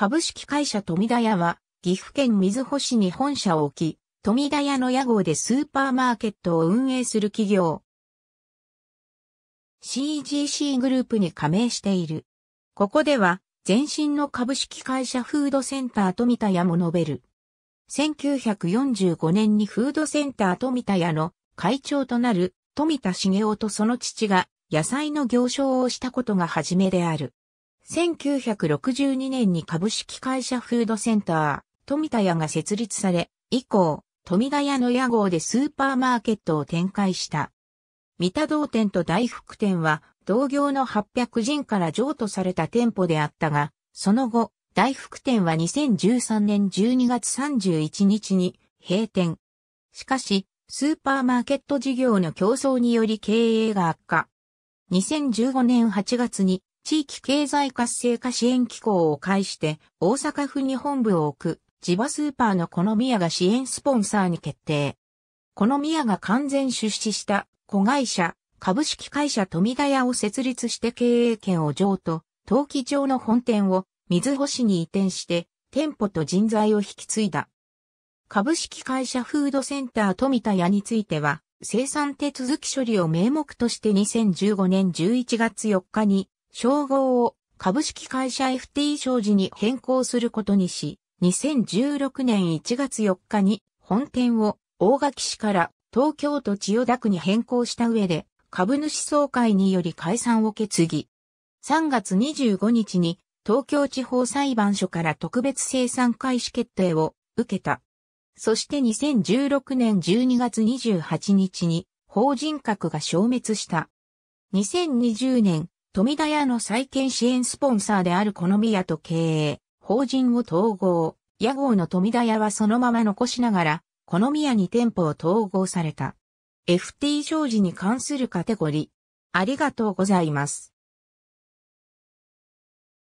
株式会社富田屋は、岐阜県水穂市に本社を置き、富田屋の屋号でスーパーマーケットを運営する企業。CGC グループに加盟している。ここでは、前身の株式会社フードセンター富田屋も述べる。1945年にフードセンター富田屋の会長となる富田茂夫とその父が野菜の行商をしたことが初めである。1962年に株式会社フードセンター、富田屋が設立され、以降、富田屋の屋号でスーパーマーケットを展開した。三田道店と大福店は、同業の800人から譲渡された店舗であったが、その後、大福店は2013年12月31日に閉店。しかし、スーパーマーケット事業の競争により経営が悪化。2015年8月に地域経済活性化支援機構を介して大阪府に本部を置く地場スーパーのこの宮が支援スポンサーに決定。この宮が完全出資した子会社株式会社富田屋を設立して経営権を譲渡、陶器町の本店を水星に移転して店舗と人材を引き継いだ。株式会社フードセンター富田屋については、生産手続き処理を名目として2015年11月4日に称号を株式会社 FT 商事に変更することにし、2016年1月4日に本店を大垣市から東京都千代田区に変更した上で株主総会により解散を決議。3月25日に東京地方裁判所から特別生産開始決定を受けた。そして2016年12月28日に法人格が消滅した。2020年富田屋の再建支援スポンサーであるこの宮と経営、法人を統合、屋号の富田屋はそのまま残しながら、この宮に店舗を統合された。FT 商事に関するカテゴリー。ありがとうございます。